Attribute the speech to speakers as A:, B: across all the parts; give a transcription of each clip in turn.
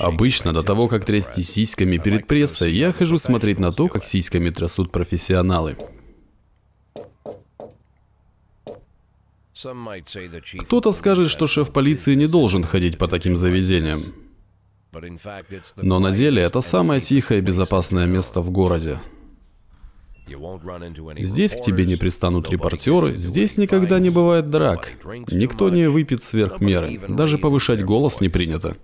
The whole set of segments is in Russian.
A: Обычно до того, как трясти сиськами перед прессой, я хожу смотреть на то, как сиськами трясут профессионалы. Кто-то скажет, что шеф полиции не должен ходить по таким заведениям. Но на деле это самое тихое и безопасное место в городе. Здесь к тебе не пристанут репортеры, здесь никогда не бывает драк. Никто не выпьет сверх меры, даже повышать голос не принято.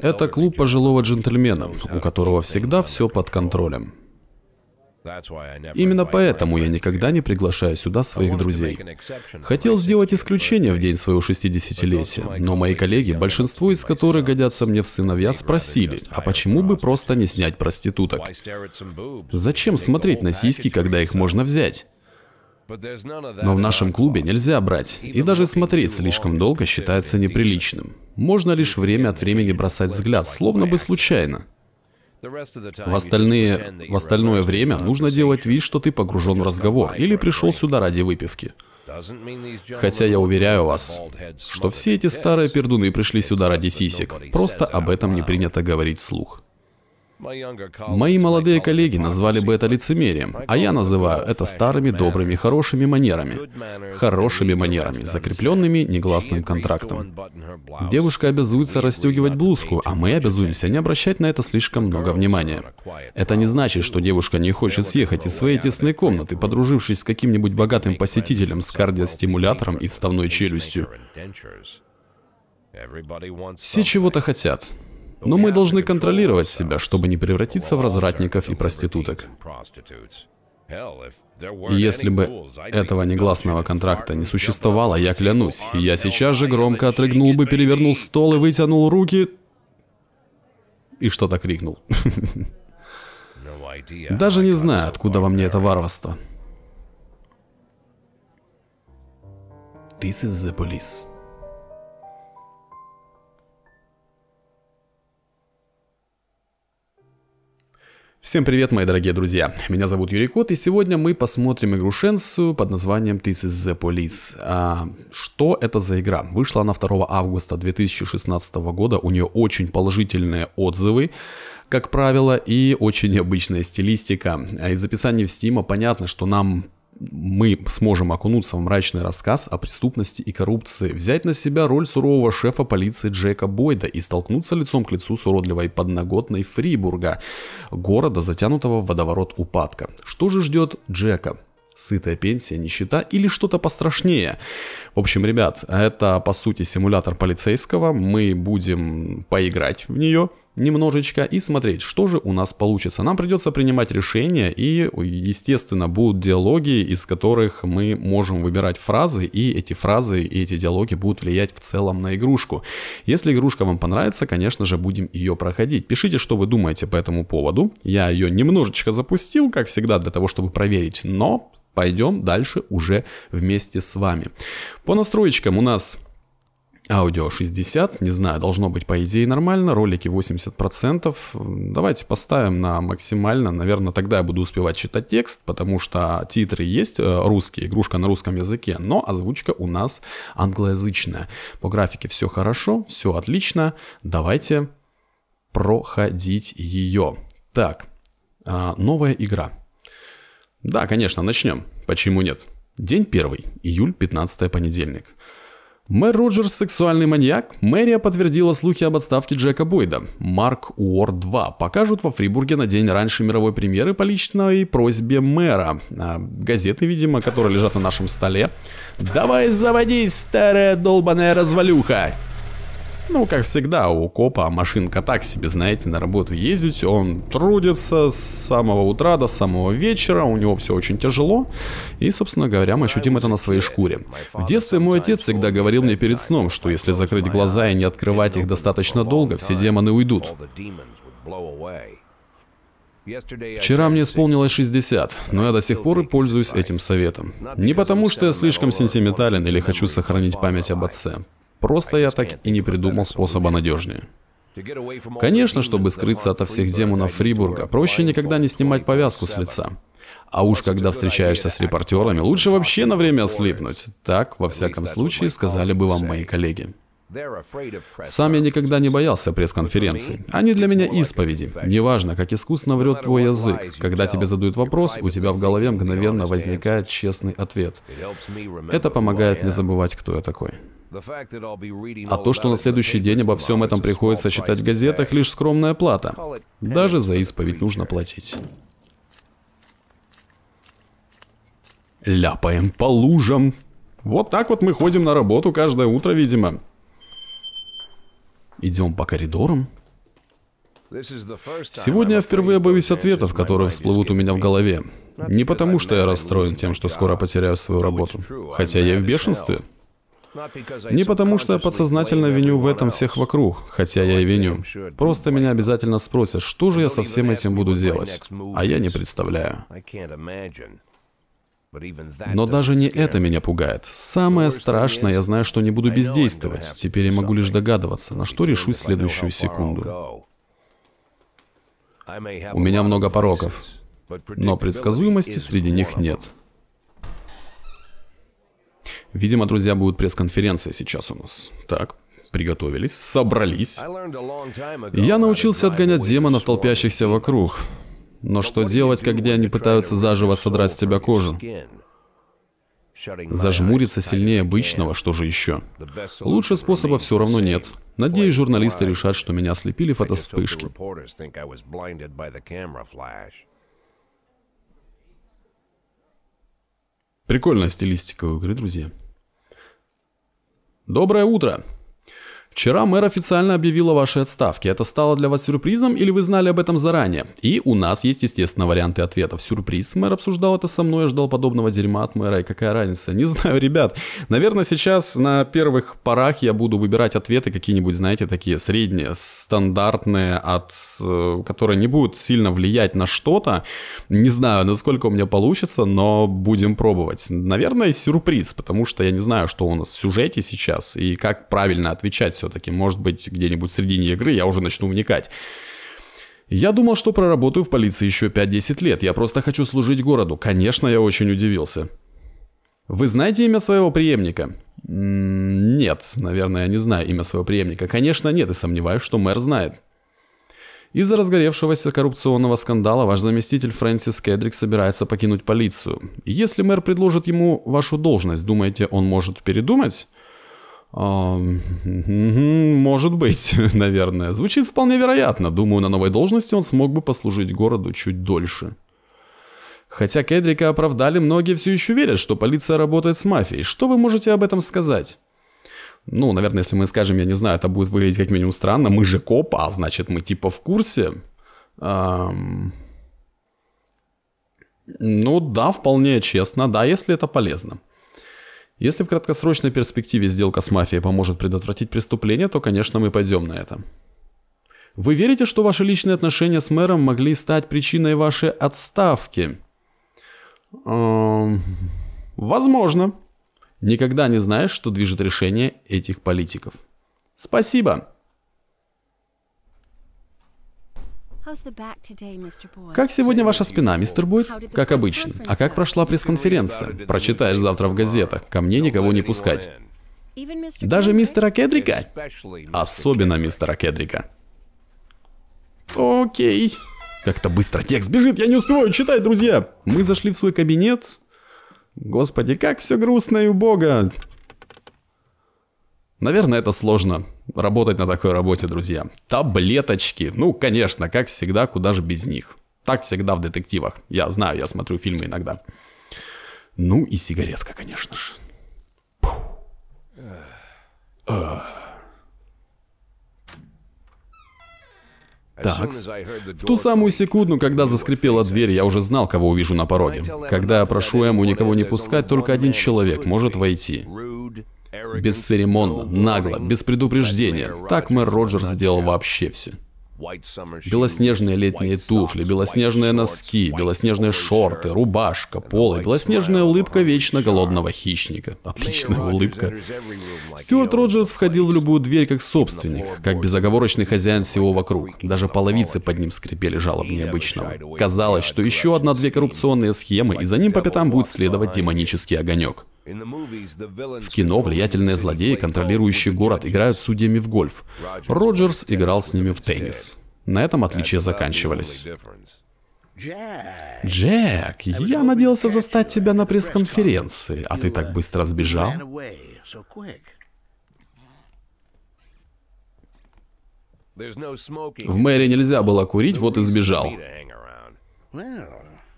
A: Это клуб пожилого джентльмена, у которого всегда все под контролем. Именно поэтому я никогда не приглашаю сюда своих друзей. Хотел сделать исключение в день своего 60-летия, но мои коллеги, большинство из которых годятся мне в сыновья, спросили, а почему бы просто не снять проституток? Зачем смотреть на сиськи, когда их можно взять?
B: Но в нашем
A: клубе нельзя брать, и даже смотреть слишком долго считается неприличным. Можно лишь время от времени бросать взгляд, словно бы случайно.
B: В,
A: остальные, в остальное время нужно делать вид, что ты погружен в разговор или пришел сюда ради выпивки.
B: Хотя я уверяю вас, что все эти
A: старые пердуны пришли сюда ради сисек, просто об этом не принято говорить слух.
B: Мои
A: молодые коллеги назвали бы это лицемерием, а я называю это старыми, добрыми, хорошими манерами. Хорошими манерами, закрепленными негласным контрактом. Девушка обязуется расстегивать блузку, а мы обязуемся не обращать на это слишком много внимания. Это не значит, что девушка не хочет съехать из своей тесной комнаты, подружившись с каким-нибудь богатым посетителем с кардиостимулятором и вставной челюстью. Все чего-то хотят. Но мы должны контролировать себя, чтобы не превратиться в развратников и проституток.
B: Если бы этого
A: негласного контракта не существовало, я клянусь, я сейчас же громко отрыгнул бы, перевернул стол и вытянул руки... И что-то крикнул.
B: Даже
A: не знаю, откуда во мне это варварство. This is the police. Всем привет, мои дорогие друзья! Меня зовут Юрий Кот, и сегодня мы посмотрим игру Шенсу под названием This is the Police. А, что это за игра? Вышла она 2 августа 2016 года, у нее очень положительные отзывы, как правило, и очень необычная стилистика. А из описания в Стима понятно, что нам мы сможем окунуться в мрачный рассказ о преступности и коррупции, взять на себя роль сурового шефа полиции Джека Бойда и столкнуться лицом к лицу с уродливой подноготной Фрибурга, города, затянутого в водоворот упадка. Что же ждет Джека? сытая пенсия, нищета или что-то пострашнее. В общем, ребят, это по сути симулятор полицейского. Мы будем поиграть в нее, немножечко и смотреть, что же у нас получится. Нам придется принимать решения и, естественно, будут диалоги, из которых мы можем выбирать фразы, и эти фразы и эти диалоги будут влиять в целом на игрушку. Если игрушка вам понравится, конечно же, будем ее проходить. Пишите, что вы думаете по этому поводу. Я ее немножечко запустил, как всегда, для того, чтобы проверить, но пойдем дальше уже вместе с вами. По настроечкам у нас Аудио 60, не знаю, должно быть по идее нормально, ролики 80%. Давайте поставим на максимально, наверное, тогда я буду успевать читать текст, потому что титры есть э, русские, игрушка на русском языке, но озвучка у нас англоязычная. По графике все хорошо, все отлично, давайте проходить ее. Так, а, новая игра. Да, конечно, начнем. Почему нет? День первый, июль, 15 понедельник. Мэр Роджерс – сексуальный маньяк? Мэрия подтвердила слухи об отставке Джека Бойда. Марк Уор 2 покажут во Фрибурге на день раньше мировой премьеры по личной просьбе мэра. А, газеты, видимо, которые лежат на нашем столе. «Давай заводись, старая долбаная развалюха!» Ну, как всегда, у копа машинка так себе, знаете, на работу ездить. Он трудится с самого утра до самого вечера, у него все очень тяжело. И, собственно говоря, мы ощутим это на своей шкуре. В детстве мой отец всегда говорил мне перед сном, что если закрыть глаза и не открывать их достаточно долго, все демоны уйдут. Вчера мне исполнилось 60, но я до сих пор и пользуюсь этим советом. Не потому, что я слишком сентиментален или хочу сохранить память об отце. Просто я так и не придумал способа надежнее. Конечно, чтобы скрыться ото всех демонов Фрибурга, проще никогда не снимать повязку с лица. А уж когда встречаешься с репортерами, лучше вообще на время ослепнуть. Так, во всяком случае, сказали бы вам мои коллеги. Сам я никогда не боялся пресс-конференций. Они для меня исповеди. Неважно, как искусно врет твой язык. Когда тебе задают вопрос, у тебя в голове мгновенно возникает честный ответ. Это помогает не забывать, кто я такой.
B: А то, что на
A: следующий день обо всем этом приходится читать в газетах, лишь скромная плата. Даже за исповедь нужно платить. Ляпаем по лужам. Вот так вот мы ходим на работу каждое утро, видимо. Идем по коридорам.
B: Сегодня
A: я впервые боюсь ответов, которые всплывут у меня в голове. Не потому, что я расстроен тем, что скоро потеряю свою работу. Хотя я в бешенстве. Не потому, что я подсознательно виню в этом всех вокруг, хотя я и виню. Просто меня обязательно спросят, что же я со всем этим буду делать. А я не представляю.
B: Но даже не это
A: меня пугает. Самое страшное, я знаю, что не буду бездействовать. Теперь я могу лишь догадываться, на что решусь следующую секунду. У меня много пороков, но предсказуемости среди них нет. Видимо, друзья, будет пресс-конференция сейчас у нас. Так, приготовились, собрались. Я научился отгонять демонов, толпящихся вокруг. Но что делать, когда они пытаются заживо содрать с тебя кожу?
B: Зажмуриться
A: сильнее обычного, что же еще? Лучше способа все равно нет. Надеюсь, журналисты решат, что меня ослепили фотоспышки. Прикольная стилистика в игры, друзья. «Доброе утро!» Вчера мэр официально объявила ваши отставки. Это стало для вас сюрпризом или вы знали об этом заранее? И у нас есть, естественно, варианты ответов. Сюрприз. Мэр обсуждал это со мной, я ждал подобного дерьма от мэра. И какая разница? Не знаю, ребят. Наверное, сейчас на первых порах я буду выбирать ответы какие-нибудь, знаете, такие средние, стандартные, от, э, которые не будут сильно влиять на что-то. Не знаю, насколько у меня получится, но будем пробовать. Наверное, сюрприз, потому что я не знаю, что у нас в сюжете сейчас и как правильно отвечать все-таки. Может быть, где-нибудь в середине игры я уже начну вникать. Я думал, что проработаю в полиции еще 5-10 лет. Я просто хочу служить городу. Конечно, я очень удивился. Вы знаете имя своего преемника? Нет, наверное, я не знаю имя своего преемника. Конечно, нет, и сомневаюсь, что мэр знает. Из-за разгоревшегося коррупционного скандала ваш заместитель Фрэнсис Кедрик собирается покинуть полицию. Если мэр предложит ему вашу должность, думаете, он может передумать? Может быть, наверное. Звучит вполне вероятно. Думаю, на новой должности он смог бы послужить городу чуть дольше. Хотя Кедрика оправдали, многие все еще верят, что полиция работает с мафией. Что вы можете об этом сказать? Ну, наверное, если мы скажем, я не знаю, это будет выглядеть как минимум странно. Мы же коп, а значит, мы типа в курсе. Эм... Ну да, вполне честно, да, если это полезно. Если в краткосрочной перспективе сделка с мафией поможет предотвратить преступление, то, конечно, мы пойдем на это. Вы верите, что ваши личные отношения с мэром могли стать причиной вашей отставки? Эм, возможно. Никогда не знаешь, что движет решение этих политиков. Спасибо. Как сегодня ваша спина, мистер Бой? Как обычно. А как прошла пресс-конференция? Прочитаешь завтра в газетах. Ко мне никого не пускать.
B: Даже мистера Кедрика?
A: Особенно мистера Кедрика.
B: Окей.
A: Как-то быстро текст бежит, я не успеваю читать, друзья. Мы зашли в свой кабинет. Господи, как все грустно и убого. Наверное, это сложно работать на такой работе, друзья. Таблеточки. Ну, конечно, как всегда, куда же без них. Так всегда в детективах. Я знаю, я смотрю фильмы иногда. Ну и сигаретка, конечно же.
B: Так. В ту самую
A: секунду, когда заскрипела дверь, я уже знал, кого увижу на пороге. Когда я прошу Эму никого не пускать, только один человек может войти. Бесцеремонно, нагло, без предупреждения. Так мэр Роджерс сделал вообще все. Белоснежные летние туфли, белоснежные носки, белоснежные шорты, рубашка, полы, белоснежная улыбка вечно голодного хищника. Отличная улыбка. Стюарт Роджерс входил в любую дверь как собственник, как безоговорочный хозяин всего вокруг. Даже половицы под ним скрипели жалобнее обычного. Казалось, что еще одна-две коррупционные схемы, и за ним по пятам будет следовать демонический огонек.
B: В
A: кино влиятельные злодеи, контролирующие город, играют судьями в гольф. Роджерс играл с ними в теннис. На этом отличия заканчивались. Джек, я надеялся застать тебя на пресс-конференции, а ты так uh, быстро сбежал.
B: В мэре
A: нельзя было курить, вот и сбежал.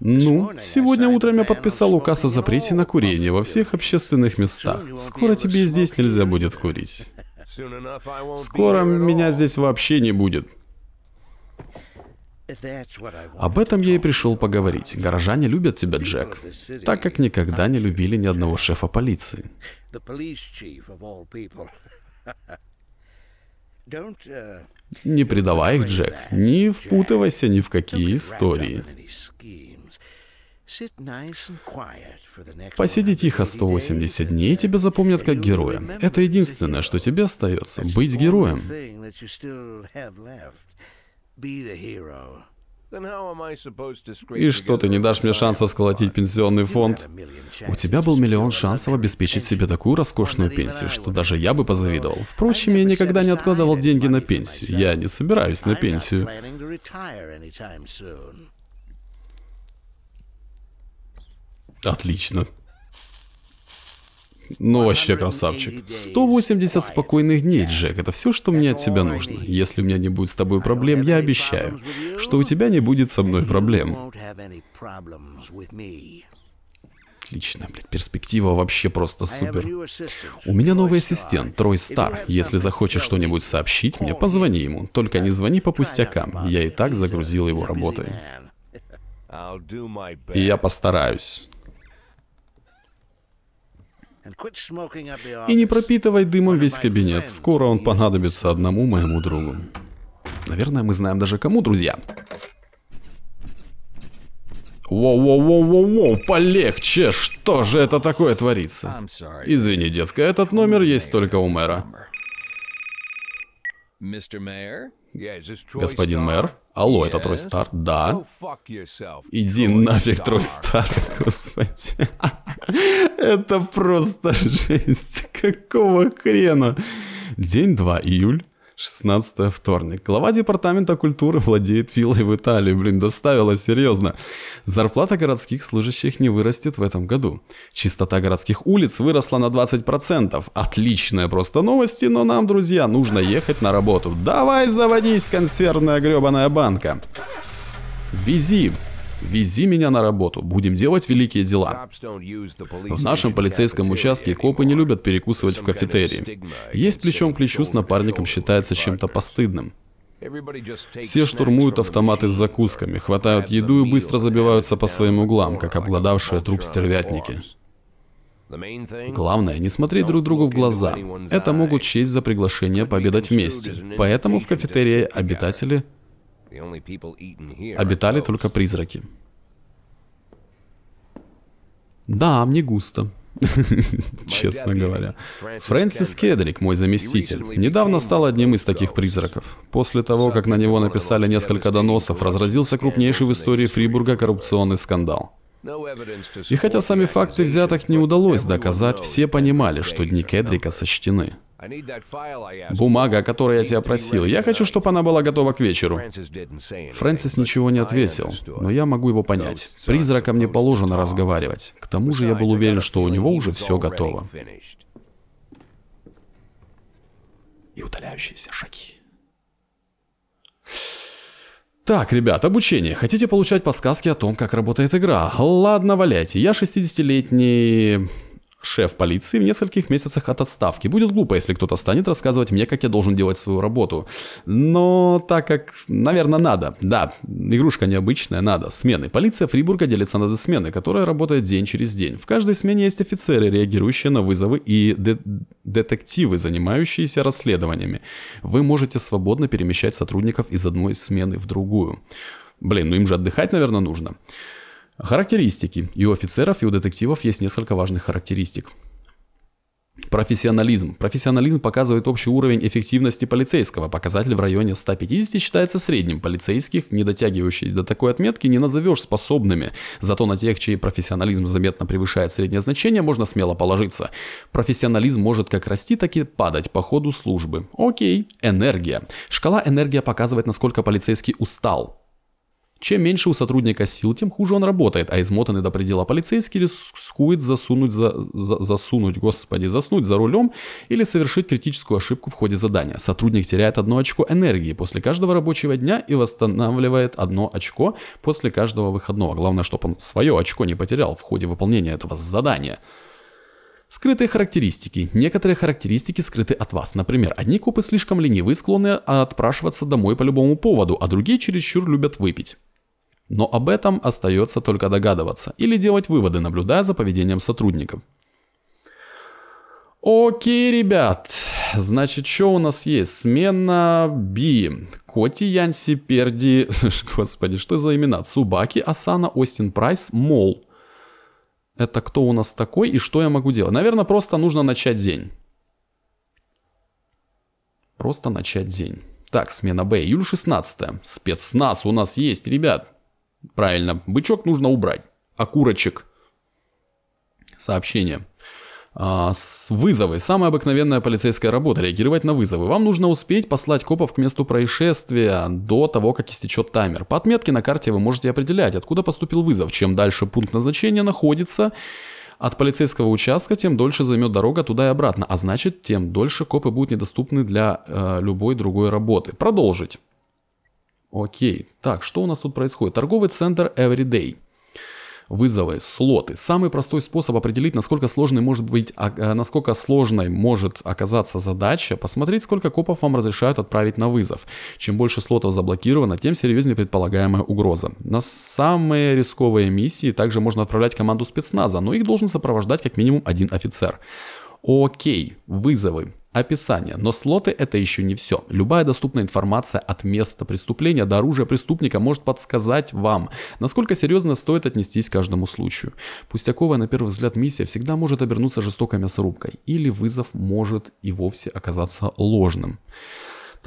A: Ну, сегодня утром я подписал указ о запрете на курение во всех общественных местах. Скоро тебе здесь нельзя будет курить. Скоро меня здесь вообще не будет. Об этом я и пришел поговорить. Горожане любят тебя, Джек, так как никогда не любили ни одного шефа полиции. Не предавай их, Джек. Не впутывайся ни в какие истории. Посиди тихо 180 дней, и тебя запомнят как героя. Это единственное, что тебе остается — быть героем.
B: И что, ты не дашь мне шанса сколотить
A: пенсионный фонд? У тебя был миллион шансов обеспечить себе такую роскошную пенсию, что даже я бы позавидовал. Впрочем, я никогда не откладывал деньги на пенсию. Я не собираюсь на пенсию. Отлично. Ну, вообще красавчик. 180 спокойных дней, Джек. Это все, что мне от тебя нужно. Если у меня не будет с тобой проблем, я обещаю, что у тебя не будет со мной проблем. Отлично, блядь, перспектива вообще просто супер. У меня новый ассистент, Трой Стар. Если захочешь что-нибудь сообщить мне, позвони ему. Только не звони по пустякам. Я и так загрузил его работой. Я постараюсь. И не пропитывай дымом весь кабинет. Скоро он понадобится одному моему другу. Наверное, мы знаем даже кому, друзья. Воу-воу-воу-воу-воу, полегче, что же это такое творится? Извини, детка, этот номер есть только у мэра.
B: Мистер Мэйр? Господин мэр? Алло, это Трой Стар? Да.
A: Иди нафиг, Трой Стар, господи. Это просто жесть. Какого хрена? День 2 июль 16 вторник. Глава департамента культуры владеет виллой в Италии. Блин, доставила серьезно. Зарплата городских служащих не вырастет в этом году. Чистота городских улиц выросла на 20%. Отличная просто новости, но нам, друзья, нужно ехать на работу. Давай заводись, консервная гребаная банка. Вези Вези меня на работу, будем делать великие дела. В нашем полицейском участке копы не любят перекусывать в кафетерии. Есть плечом к плечу с напарником считается чем-то постыдным.
B: Все штурмуют автоматы
A: с закусками, хватают еду и быстро забиваются по своим углам, как обладавшие труп стервятники. Главное, не смотреть друг другу в глаза. Это могут честь за приглашение пообедать вместе. Поэтому в кафетерии обитатели Обитали только призраки. Да, мне густо. Честно говоря. Фрэнсис Кедрик, мой заместитель, недавно стал одним из таких призраков. После того, как на него написали несколько доносов, разразился крупнейший в истории Фрибурга коррупционный скандал. И хотя сами факты взятых не удалось доказать, все понимали, что дни Кедрика сочтены. Бумага, о которой я тебя просил. Я хочу, чтобы она была готова к вечеру. Фрэнсис ничего не ответил, но я могу его понять. Призракам не положено разговаривать. К тому же я был уверен, что у него уже все готово.
B: И удаляющиеся шаги.
A: Так, ребят, обучение. Хотите получать подсказки о том, как работает игра? Ладно, валяйте. Я 60-летний шеф полиции в нескольких месяцах от отставки. Будет глупо, если кто-то станет рассказывать мне, как я должен делать свою работу. Но так как, наверное, надо. Да, игрушка необычная, надо. Смены. Полиция Фрибурга делится на две смены, которая работает день через день. В каждой смене есть офицеры, реагирующие на вызовы, и де детективы, занимающиеся расследованиями. Вы можете свободно перемещать сотрудников из одной смены в другую. Блин, ну им же отдыхать, наверное, нужно. Характеристики. И у офицеров, и у детективов есть несколько важных характеристик. Профессионализм. Профессионализм показывает общий уровень эффективности полицейского. Показатель в районе 150 считается средним. Полицейских, не дотягивающих до такой отметки, не назовешь способными. Зато на тех, чей профессионализм заметно превышает среднее значение, можно смело положиться. Профессионализм может как расти, так и падать по ходу службы. Окей. Энергия. Шкала энергия показывает, насколько полицейский устал. Чем меньше у сотрудника сил, тем хуже он работает, а измотанный до предела полицейский рискует засунуть, за, за, засунуть, господи, заснуть за рулем или совершить критическую ошибку в ходе задания. Сотрудник теряет одно очко энергии после каждого рабочего дня и восстанавливает одно очко после каждого выходного. Главное, чтобы он свое очко не потерял в ходе выполнения этого задания. Скрытые характеристики. Некоторые характеристики скрыты от вас. Например, одни купы слишком ленивы и склонны отпрашиваться домой по любому поводу, а другие чересчур любят выпить. Но об этом остается только догадываться или делать выводы, наблюдая за поведением сотрудников. Окей, ребят. Значит, что у нас есть? Смена Би. Коти, Янси, Перди... Господи, что за имена? Субаки, Асана, Остин Прайс, Мол. Это кто у нас такой и что я могу делать? Наверное, просто нужно начать день. Просто начать день. Так, смена Б. Июль 16. Спецназ у нас есть, ребят. Правильно, бычок нужно убрать. А курочек? Сообщение. А, вызовы. Самая обыкновенная полицейская работа. Реагировать на вызовы. Вам нужно успеть послать копов к месту происшествия до того, как истечет таймер. По отметке на карте вы можете определять, откуда поступил вызов. Чем дальше пункт назначения находится от полицейского участка, тем дольше займет дорога туда и обратно. А значит, тем дольше копы будут недоступны для э, любой другой работы. Продолжить. Окей. Так, что у нас тут происходит? Торговый центр Everyday. Вызовы, слоты. Самый простой способ определить, насколько сложной может быть, а, э, насколько сложной может оказаться задача, посмотреть, сколько копов вам разрешают отправить на вызов. Чем больше слотов заблокировано, тем серьезнее предполагаемая угроза. На самые рисковые миссии также можно отправлять команду спецназа, но их должен сопровождать как минимум один офицер. Окей, вызовы. Описание. Но слоты это еще не все. Любая доступная информация от места преступления до оружия преступника может подсказать вам, насколько серьезно стоит отнестись к каждому случаю. Пустяковая на первый взгляд миссия всегда может обернуться жестокой мясорубкой, или вызов может и вовсе оказаться ложным.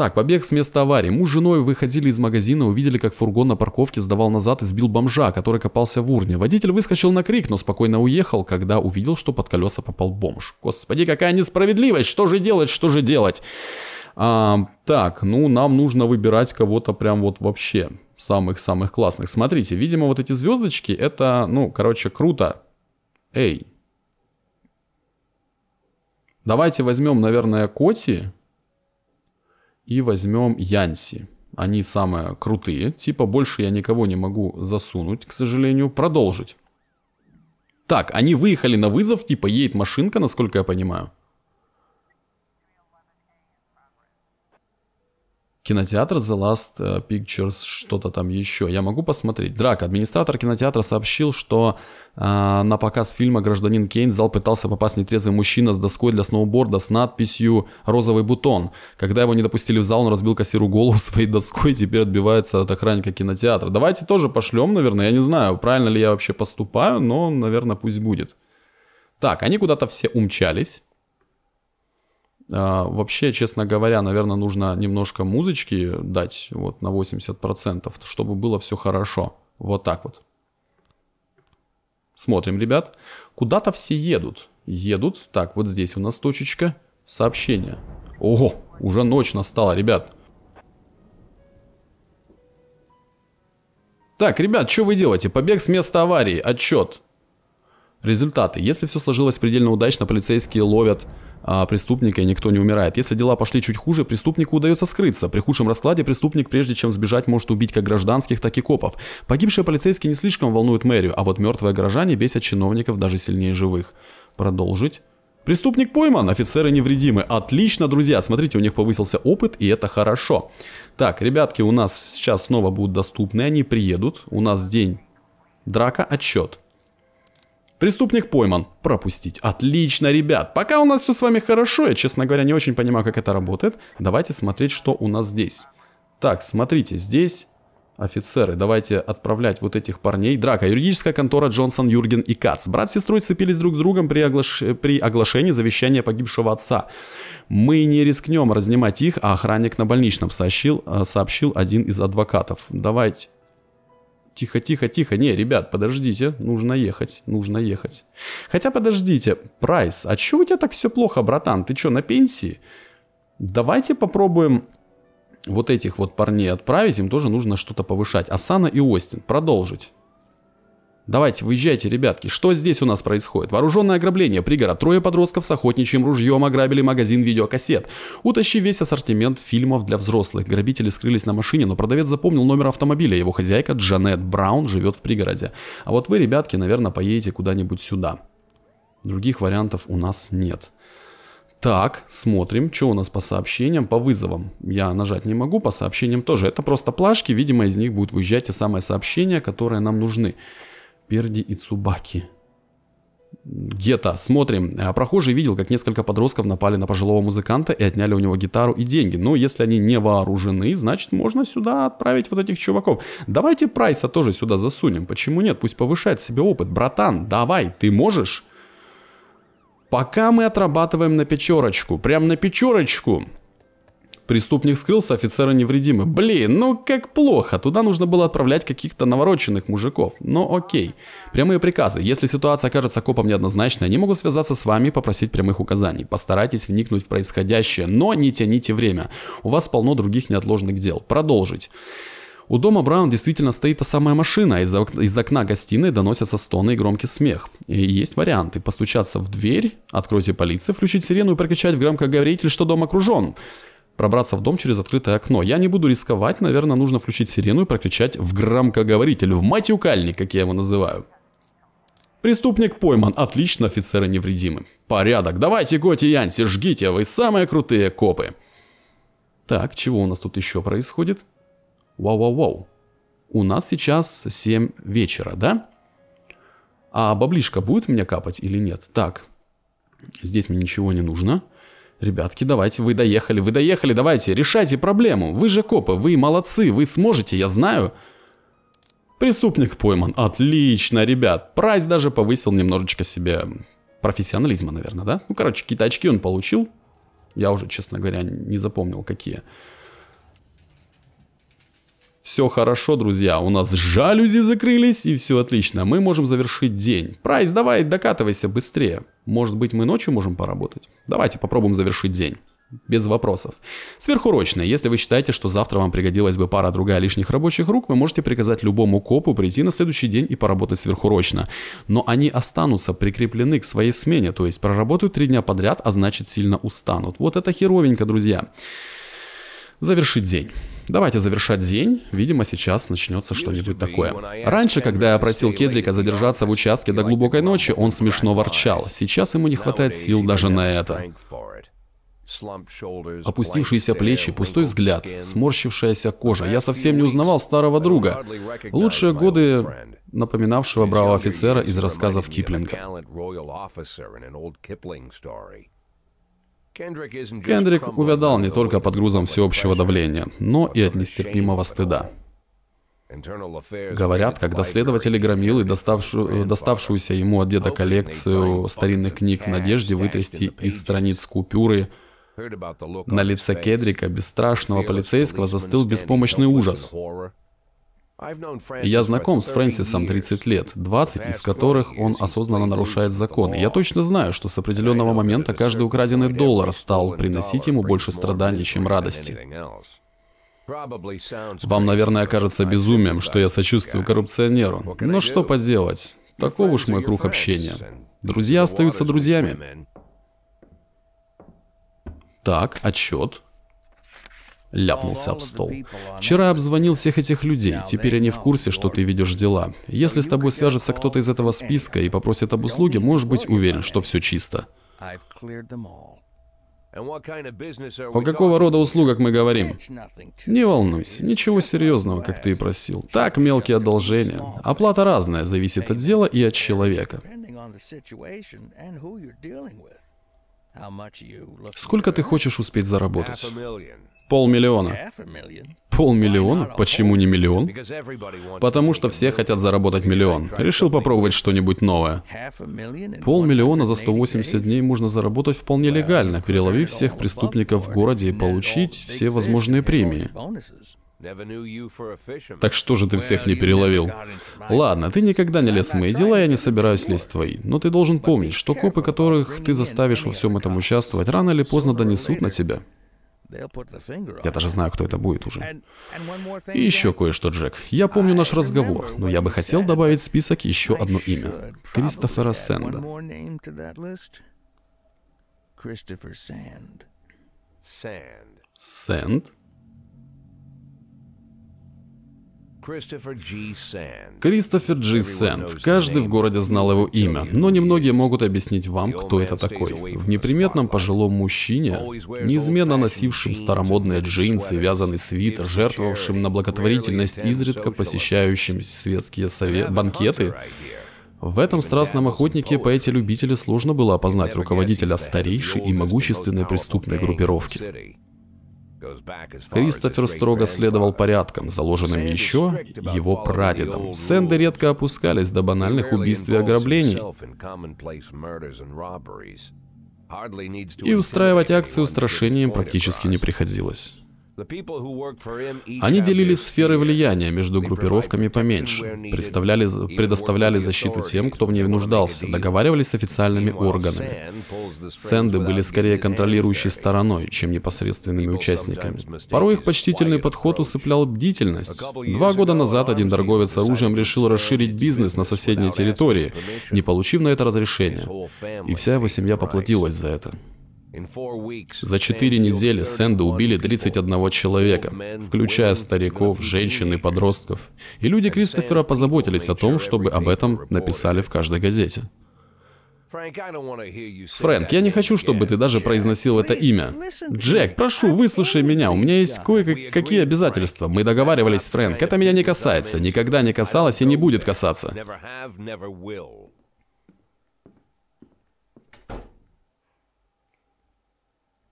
A: Так, побег с места аварии. Муж с женой выходили из магазина, увидели, как фургон на парковке сдавал назад и сбил бомжа, который копался в урне. Водитель выскочил на крик, но спокойно уехал, когда увидел, что под колеса попал бомж. Господи, какая несправедливость! Что же делать, что же делать? А, так, ну нам нужно выбирать кого-то прям вот вообще самых-самых классных. Смотрите, видимо, вот эти звездочки, это, ну, короче, круто. Эй. Давайте возьмем, наверное, Коти. И возьмем Янси. Они самые крутые. Типа больше я никого не могу засунуть, к сожалению. Продолжить. Так, они выехали на вызов, типа едет машинка, насколько я понимаю. кинотеатр The Last э, Pictures, что-то там еще. Я могу посмотреть. Драк, администратор кинотеатра сообщил, что э, на показ фильма «Гражданин Кейн» зал пытался попасть нетрезвый мужчина с доской для сноуборда с надписью «Розовый бутон». Когда его не допустили в зал, он разбил кассиру голову своей доской и теперь отбивается от охранника кинотеатра. Давайте тоже пошлем, наверное. Я не знаю, правильно ли я вообще поступаю, но, наверное, пусть будет. Так, они куда-то все умчались. А, вообще, честно говоря, наверное, нужно немножко музычки дать вот на 80%, чтобы было все хорошо. Вот так вот. Смотрим, ребят. Куда-то все едут. Едут. Так, вот здесь у нас точечка сообщения. Ого, уже ночь настала, ребят. Так, ребят, что вы делаете? Побег с места аварии. Отчет. Результаты. Если все сложилось предельно удачно, полицейские ловят а, преступника и никто не умирает. Если дела пошли чуть хуже, преступнику удается скрыться. При худшем раскладе преступник, прежде чем сбежать, может убить как гражданских, так и копов. Погибшие полицейские не слишком волнуют мэрию, а вот мертвые горожане бесят чиновников даже сильнее живых. Продолжить. Преступник пойман, офицеры невредимы. Отлично, друзья, смотрите, у них повысился опыт, и это хорошо. Так, ребятки, у нас сейчас снова будут доступны, они приедут. У нас день драка, Отчет. Преступник пойман. Пропустить. Отлично, ребят. Пока у нас все с вами хорошо. Я, честно говоря, не очень понимаю, как это работает. Давайте смотреть, что у нас здесь. Так, смотрите, здесь офицеры, давайте отправлять вот этих парней. Драка. Юридическая контора Джонсон, Юрген и Кац. Брат с сестрой цепились друг с другом при, оглаш... при оглашении завещания погибшего отца. Мы не рискнем разнимать их, а охранник на больничном сообщил, э, сообщил один из адвокатов. Давайте... Тихо, тихо, тихо. Не, ребят, подождите. Нужно ехать, нужно ехать. Хотя подождите, Прайс, а чё у тебя так все плохо, братан? Ты чё, на пенсии? Давайте попробуем вот этих вот парней отправить. Им тоже нужно что-то повышать. Асана и Остин. Продолжить. Давайте, выезжайте, ребятки. Что здесь у нас происходит? Вооруженное ограбление пригород. Трое подростков с охотничьим ружьем ограбили магазин видеокассет. Утащив весь ассортимент фильмов для взрослых. Грабители скрылись на машине, но продавец запомнил номер автомобиля. Его хозяйка Джанет Браун живет в пригороде. А вот вы, ребятки, наверное, поедете куда-нибудь сюда. Других вариантов у нас нет. Так, смотрим, что у нас по сообщениям, по вызовам. Я нажать не могу, по сообщениям тоже. Это просто плашки, видимо, из них будут выезжать те самые сообщения, которые нам нужны. Перди и Цубаки. Гетто. Смотрим. А, прохожий видел, как несколько подростков напали на пожилого музыканта и отняли у него гитару и деньги. Но если они не вооружены, значит можно сюда отправить вот этих чуваков. Давайте Прайса тоже сюда засунем. Почему нет? Пусть повышает себе опыт. Братан, давай, ты можешь? Пока мы отрабатываем на пятерочку. Прям на пятерочку. Преступник скрылся, офицеры невредимы. Блин, ну как плохо. Туда нужно было отправлять каких-то навороченных мужиков. Но окей. Прямые приказы. Если ситуация окажется копом неоднозначной, они могут связаться с вами и попросить прямых указаний. Постарайтесь вникнуть в происходящее, но не тяните время. У вас полно других неотложных дел. Продолжить. У дома Браун действительно стоит та самая машина, из, ок из окна гостиной доносятся стоны и громкий смех. И есть варианты. Постучаться в дверь, откройте полицию, включить сирену и прокричать в громкоговоритель, что дом окружен пробраться в дом через открытое окно. Я не буду рисковать, наверное, нужно включить сирену и прокричать в громкоговоритель, в матюкальник, как я его называю. Преступник пойман, отлично, офицеры невредимы. Порядок, давайте, Готи Янси, жгите, вы самые крутые копы. Так, чего у нас тут еще происходит? Вау-вау-вау. У нас сейчас 7 вечера, да? А баблишка будет мне капать или нет? Так, здесь мне ничего не нужно. Ребятки, давайте, вы доехали, вы доехали, давайте, решайте проблему. Вы же копы, вы молодцы, вы сможете, я знаю. Преступник пойман. Отлично, ребят. Прайс даже повысил немножечко себе профессионализма, наверное, да? Ну, короче, какие-то очки он получил. Я уже, честно говоря, не запомнил, какие. Все хорошо, друзья, у нас жалюзи закрылись и все отлично, мы можем завершить день. Прайс, давай, докатывайся быстрее. Может быть мы ночью можем поработать? Давайте попробуем завершить день. Без вопросов. Сверхурочное. Если вы считаете, что завтра вам пригодилась бы пара-другая лишних рабочих рук, вы можете приказать любому копу прийти на следующий день и поработать сверхурочно. Но они останутся прикреплены к своей смене, то есть проработают три дня подряд, а значит сильно устанут. Вот это херовенько, друзья. Завершить день. Давайте завершать день. Видимо, сейчас начнется что-нибудь такое. Раньше, когда я просил Кедрика задержаться в участке до глубокой ночи, он смешно ворчал. Сейчас ему не хватает сил даже на это.
B: Опустившиеся плечи, пустой взгляд,
A: сморщившаяся кожа. Я совсем не узнавал старого друга. Лучшие годы напоминавшего бравого офицера из рассказов Киплинга.
B: Кендрик
A: увядал не только под грузом всеобщего давления, но и от нестерпимого стыда. Говорят, когда следователи Громилы, доставшу, доставшуюся ему от деда коллекцию старинных книг в надежде вытрясти из страниц купюры,
B: на лице Кедрика,
A: бесстрашного полицейского, застыл беспомощный ужас.
B: Я знаком с
A: Фрэнсисом 30 лет, 20 из которых он осознанно нарушает закон. я точно знаю, что с определенного момента каждый украденный доллар стал приносить ему больше страданий, чем радости.
B: Вам,
A: наверное, кажется безумием, что я сочувствую коррупционеру. Но что поделать? Таков уж мой круг общения. Друзья остаются друзьями. Так, отчет. Ляпнулся об стол. «Вчера обзвонил всех этих людей, теперь они в курсе, что ты ведешь дела. Если с тобой свяжется кто-то из этого списка и попросит об услуге, можешь быть уверен, что все чисто».
B: О какого рода услугах мы говорим?
A: Не волнуйся, ничего серьезного, как ты и просил. Так, мелкие одолжения. Оплата разная, зависит от дела и от человека.
B: Сколько ты хочешь успеть заработать? Полмиллиона.
A: Полмиллиона? Почему не миллион? Потому что все хотят заработать миллион. Решил попробовать что-нибудь новое. Полмиллиона за 180 дней можно заработать вполне легально, переловив всех преступников в городе и получить все возможные премии. Так что же ты всех не переловил? Ладно, ты никогда не лез в мои дела, я не собираюсь лезть в твои. Но ты должен помнить, что копы, которых ты заставишь во всем этом участвовать, рано или поздно донесут на тебя. Я даже знаю, кто это будет уже. И еще кое-что, Джек. Я помню наш разговор, но я бы хотел добавить в список еще одно имя. Кристофера Сэнда. Сэнд? Кристофер Джи Сэнд. Каждый в городе знал его имя, но немногие могут объяснить вам, кто это такой. В неприметном пожилом мужчине, неизменно носившим старомодные джинсы, вязаный свитер, жертвовавшим на благотворительность, изредка посещающим светские совет... банкеты, в этом страстном охотнике поэте-любителе сложно было опознать руководителя старейшей и могущественной преступной группировки. Кристофер строго следовал порядкам, заложенным еще его прадедом. Сэнды редко опускались до банальных убийств и ограблений.
B: И устраивать
A: акции устрашения практически не приходилось. Они делили сферы влияния между группировками поменьше, представляли, предоставляли защиту тем, кто в ней нуждался, договаривались с официальными органами. Сэнды были скорее контролирующей стороной, чем непосредственными участниками. Порой их почтительный подход усыплял бдительность. Два года назад один торговец оружием решил расширить бизнес на соседней территории, не получив на это разрешения. И вся его семья поплатилась за это.
B: За четыре недели
A: Сэнда убили 31 человека, включая стариков, женщин и подростков. И люди Кристофера позаботились о том, чтобы об этом написали в каждой газете.
B: Фрэнк, я
A: не хочу, чтобы ты даже произносил это имя. Джек, прошу, выслушай меня. У меня есть кое-какие обязательства. Мы договаривались, Фрэнк. Это меня не касается. Никогда не касалось и не будет касаться.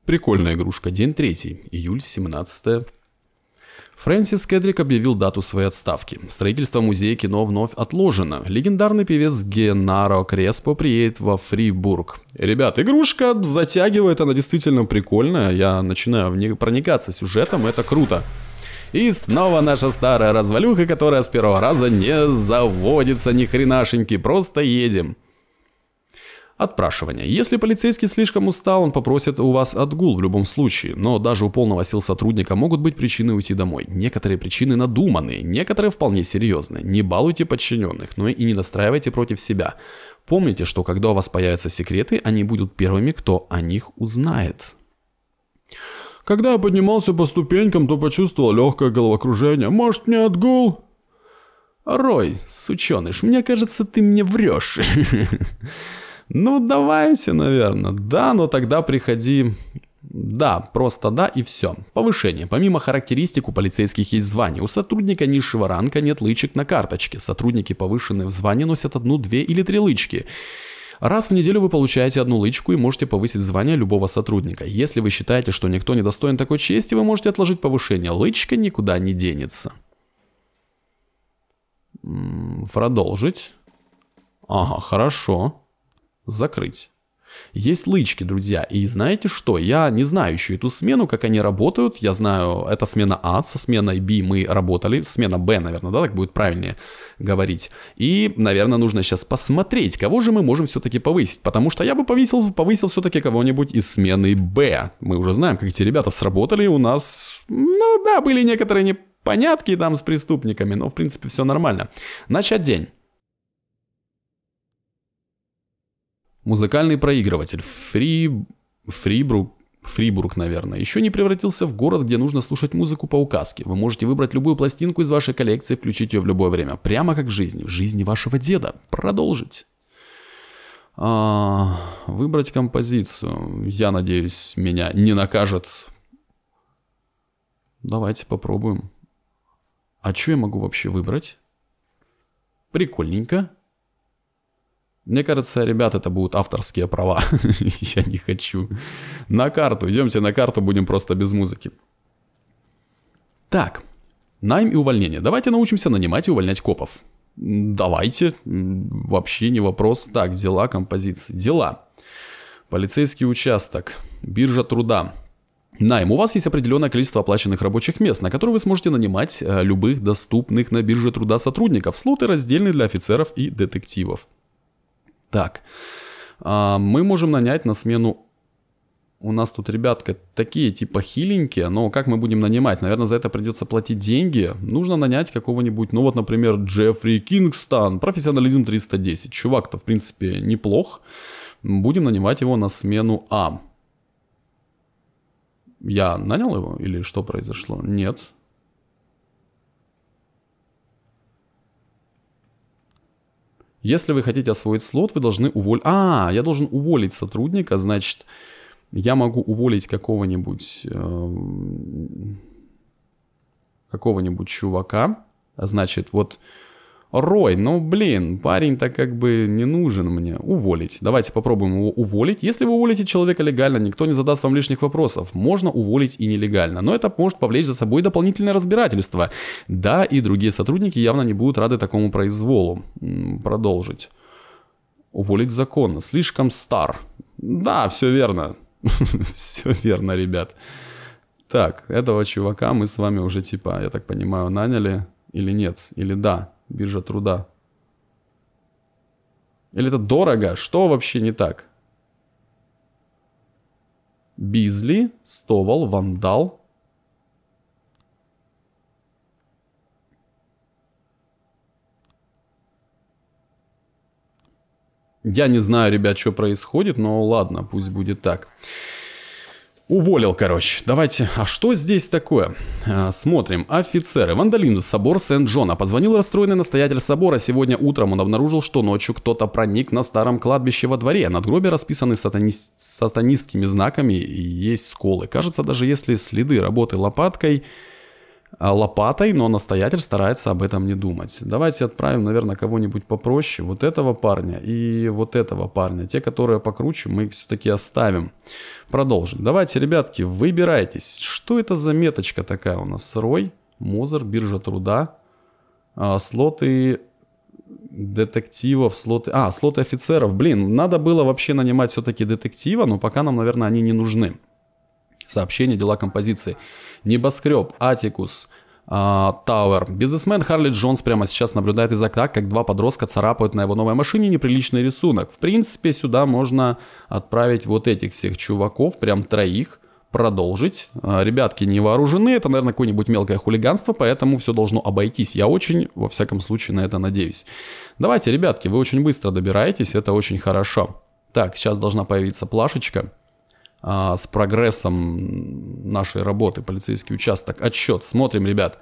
A: Прикольная игрушка. День 3. Июль 17. Фрэнсис Кедрик объявил дату своей отставки. Строительство музея кино вновь отложено. Легендарный певец Генаро Креспо приедет во Фрибург. Ребят, игрушка затягивает, она действительно прикольная. Я начинаю в ней проникаться сюжетом, это круто. И снова наша старая развалюха, которая с первого раза не заводится ни хренашеньки, просто едем. Отпрашивание. Если полицейский слишком устал, он попросит у вас отгул в любом случае, но даже у полного сил сотрудника могут быть причины уйти домой. Некоторые причины надуманные, некоторые вполне серьезные. Не балуйте подчиненных, но и не настраивайте против себя. Помните, что когда у вас появятся секреты, они будут первыми, кто о них узнает. Когда я поднимался по ступенькам, то почувствовал легкое головокружение. Может, мне отгул? Рой, сученыш, мне кажется, ты мне врешь. Ну, давайте, наверное. Да, но тогда приходи... Да, просто да и все. Повышение. Помимо характеристик у полицейских есть звание. У сотрудника низшего ранга нет лычек на карточке. Сотрудники повышенные в звании носят одну, две или три лычки. Раз в неделю вы получаете одну лычку и можете повысить звание любого сотрудника. Если вы считаете, что никто не достоин такой чести, вы можете отложить повышение. Лычка никуда не денется. Продолжить. Ага, хорошо закрыть. Есть лычки, друзья, и знаете что, я не знаю еще эту смену, как они работают, я знаю, это смена А, со сменой Б мы работали, смена Б, наверное, да, так будет правильнее говорить. И, наверное, нужно сейчас посмотреть, кого же мы можем все-таки повысить, потому что я бы повысил, повысил все-таки кого-нибудь из смены Б. Мы уже знаем, как эти ребята сработали, у нас, ну да, были некоторые непонятки там с преступниками, но в принципе все нормально. Начать день. Музыкальный проигрыватель Фри... Фрибрук... Фрибург, наверное, еще не превратился в город, где нужно слушать музыку по указке. Вы можете выбрать любую пластинку из вашей коллекции, включить ее в любое время, прямо как в жизни, в жизни вашего деда. Продолжить. А, выбрать композицию. Я надеюсь, меня не накажет. Давайте попробуем. А что я могу вообще выбрать? Прикольненько. Мне кажется, ребят, это будут авторские права. Я не хочу. На карту. Идемте на карту, будем просто без музыки. Так. Найм и увольнение. Давайте научимся нанимать и увольнять копов. Давайте. Вообще не вопрос. Так, дела, композиции. Дела. Полицейский участок. Биржа труда. Найм. У вас есть определенное количество оплаченных рабочих мест, на которые вы сможете нанимать э, любых доступных на бирже труда сотрудников. Слоты раздельны для офицеров и детективов. Так, а, мы можем нанять на смену... У нас тут, ребятка, такие типа хиленькие, но как мы будем нанимать? Наверное, за это придется платить деньги. Нужно нанять какого-нибудь, ну вот, например, Джеффри Кингстон, профессионализм 310. Чувак-то, в принципе, неплох. Будем нанимать его на смену А. Я нанял его или что произошло? Нет. Если вы хотите освоить слот, вы должны уволить... А, я должен уволить сотрудника, значит, я могу уволить какого-нибудь... Э, какого-нибудь чувака. Значит, вот Рой, ну блин, парень-то как бы не нужен мне. Уволить. Давайте попробуем его уволить. Если вы уволите человека легально, никто не задаст вам лишних вопросов. Можно уволить и нелегально, но это может повлечь за собой дополнительное разбирательство. Да, и другие сотрудники явно не будут рады такому произволу. Продолжить. Уволить законно. Слишком стар. Да, все верно. Все верно, ребят. Так, этого чувака мы с вами уже типа, я так понимаю, наняли или нет, или да биржа труда. Или это дорого? Что вообще не так? Бизли, Стовал, Вандал. Я не знаю, ребят, что происходит, но ладно, пусть будет так. Уволил, короче. Давайте, а что здесь такое? А, смотрим. Офицеры. Вандалин. Собор Сент-Джона. Позвонил расстроенный настоятель собора. Сегодня утром он обнаружил, что ночью кто-то проник на старом кладбище во дворе. гробе расписаны сатани... сатанистскими знаками и есть сколы. Кажется, даже если следы работы лопаткой Э, лопатой, но настоятель старается об этом не думать. Давайте отправим, наверное, кого-нибудь попроще. Вот этого парня и вот этого парня. Те, которые покруче, мы их все-таки оставим. Продолжим. Давайте, ребятки, выбирайтесь. Что это за меточка такая у нас? Рой, Мозер, биржа труда, а, слоты детективов, слоты... А, слоты офицеров. Блин, надо было вообще нанимать все-таки детектива, но пока нам, наверное, они не нужны. Сообщение, дела композиции. Небоскреб, Атикус, а, Тауэр. Бизнесмен Харли Джонс прямо сейчас наблюдает из окна, как два подростка царапают на его новой машине неприличный рисунок. В принципе, сюда можно отправить вот этих всех чуваков, прям троих, продолжить. А, ребятки не вооружены, это, наверное, какое-нибудь мелкое хулиганство, поэтому все должно обойтись. Я очень, во всяком случае, на это надеюсь. Давайте, ребятки, вы очень быстро добираетесь, это очень хорошо. Так, сейчас должна появиться плашечка. А, с прогрессом нашей работы, полицейский участок. отчет. смотрим, ребят.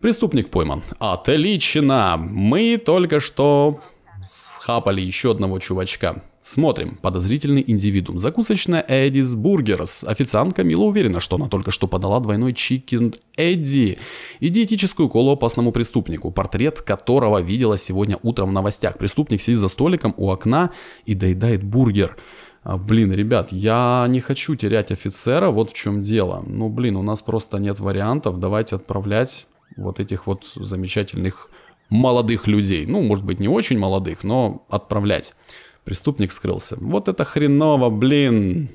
A: Преступник пойман. Отлично! Мы только что схапали еще одного чувачка. Смотрим. Подозрительный индивидуум. Закусочная Эдис Бургерс. Официантка Мила уверена, что она только что подала двойной чикен Эдди и диетическую колу опасному преступнику, портрет которого видела сегодня утром в новостях. Преступник сидит за столиком у окна и доедает бургер. А, блин, ребят, я не хочу терять офицера, вот в чем дело. Ну, блин, у нас просто нет вариантов, давайте отправлять вот этих вот замечательных молодых людей. Ну, может быть, не очень молодых, но отправлять. Преступник скрылся. Вот это хреново, блин.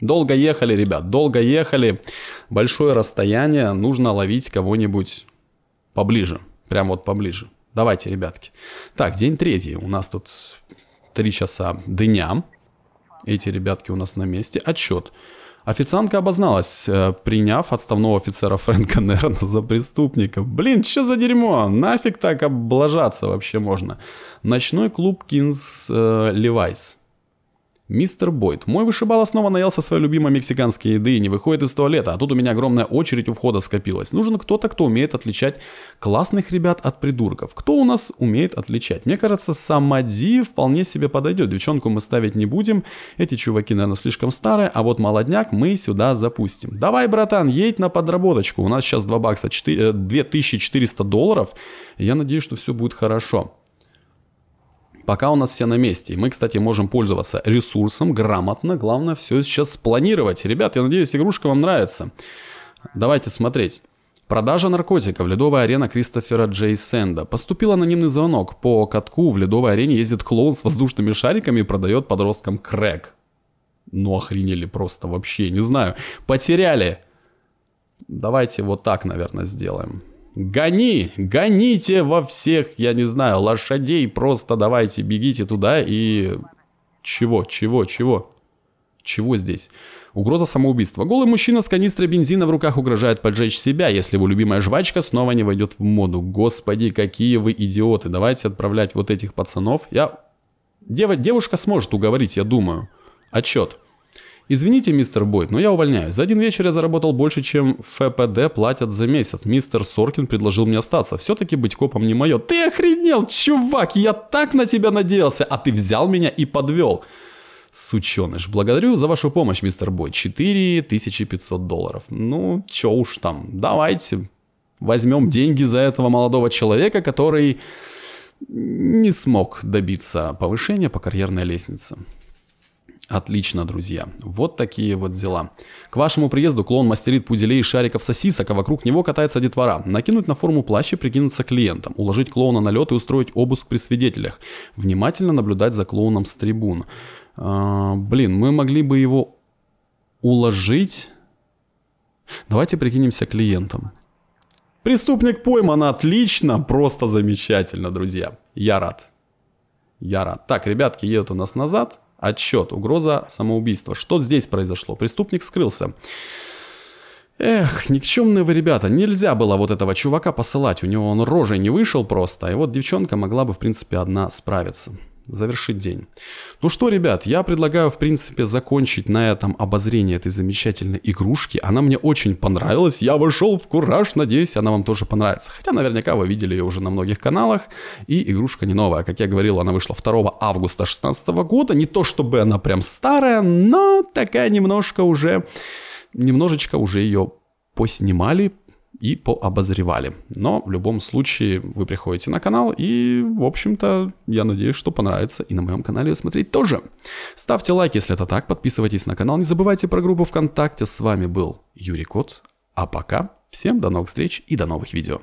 A: Долго ехали, ребят, долго ехали. Большое расстояние, нужно ловить кого-нибудь поближе. Прям вот поближе. Давайте, ребятки. Так, день третий. У нас тут 3 часа дня. Эти ребятки у нас на месте. Отчет. Официантка обозналась, э, приняв отставного офицера Фрэнка Нерна за преступника. Блин, что за дерьмо? Нафиг так облажаться вообще можно? Ночной клуб Кинс э, «Мистер Бойд, мой вышибала снова наелся своей любимой мексиканской еды и не выходит из туалета, а тут у меня огромная очередь у входа скопилась. Нужен кто-то, кто умеет отличать классных ребят от придурков. Кто у нас умеет отличать? Мне кажется, Самади вполне себе подойдет. Девчонку мы ставить не будем. Эти чуваки, наверное, слишком старые, а вот молодняк мы сюда запустим. Давай, братан, едь на подработочку. У нас сейчас 2 бакса, 4, 2400 э, долларов. Я надеюсь, что все будет хорошо. Пока у нас все на месте. И мы, кстати, можем пользоваться ресурсом грамотно. Главное все сейчас спланировать. Ребят, я надеюсь, игрушка вам нравится. Давайте смотреть. Продажа наркотиков. Ледовая арена Кристофера Джей Сэнда. Поступил анонимный звонок. По катку в ледовой арене ездит клоун с воздушными шариками и продает подросткам крэк. Ну охренели просто вообще, не знаю. Потеряли. Давайте вот так, наверное, сделаем. Гони, гоните во всех, я не знаю, лошадей, просто давайте, бегите туда и... Чего, чего, чего? Чего здесь? Угроза самоубийства. Голый мужчина с канистрой бензина в руках угрожает поджечь себя, если его любимая жвачка снова не войдет в моду. Господи, какие вы идиоты. Давайте отправлять вот этих пацанов. Я... Дев... Девушка сможет уговорить, я думаю. Отчет. Извините, мистер Бойт, но я увольняюсь. За один вечер я заработал больше, чем ФПД платят за месяц. Мистер Соркин предложил мне остаться. Все-таки быть копом не мое. Ты охренел, чувак, я так на тебя надеялся, а ты взял меня и подвел. Сученыш, благодарю за вашу помощь, мистер Бой. 4500 долларов. Ну, чё уж там, давайте возьмем деньги за этого молодого человека, который не смог добиться повышения по карьерной лестнице. Отлично, друзья. Вот такие вот дела. К вашему приезду клоун мастерит пуделей и шариков сосисок, а вокруг него катается детвора. Накинуть на форму плащ и прикинуться клиентом. Уложить клоуна на лед и устроить обыск при свидетелях. Внимательно наблюдать за клоуном с трибун. А, блин, мы могли бы его уложить... Давайте прикинемся клиентом. Преступник пойман, отлично, просто замечательно, друзья. Я рад. Я рад. Так, ребятки едут у нас назад. Отчет, Угроза самоубийства. Что здесь произошло? Преступник скрылся. Эх, никчемные вы ребята, нельзя было вот этого чувака посылать, у него он рожей не вышел просто, и вот девчонка могла бы в принципе одна справиться завершить день. Ну что, ребят, я предлагаю, в принципе, закончить на этом обозрение этой замечательной игрушки. Она мне очень понравилась, я вышел в кураж, надеюсь, она вам тоже понравится. Хотя наверняка вы видели ее уже на многих каналах, и игрушка не новая. Как я говорил, она вышла 2 августа 2016 года, не то чтобы она прям старая, но такая немножко уже, немножечко уже ее поснимали, и пообозревали. Но в любом случае вы приходите на канал и, в общем-то, я надеюсь, что понравится и на моем канале смотреть тоже. Ставьте лайк, если это так, подписывайтесь на канал, не забывайте про группу ВКонтакте. С вами был Юрий Кот, а пока всем до новых встреч и до новых видео.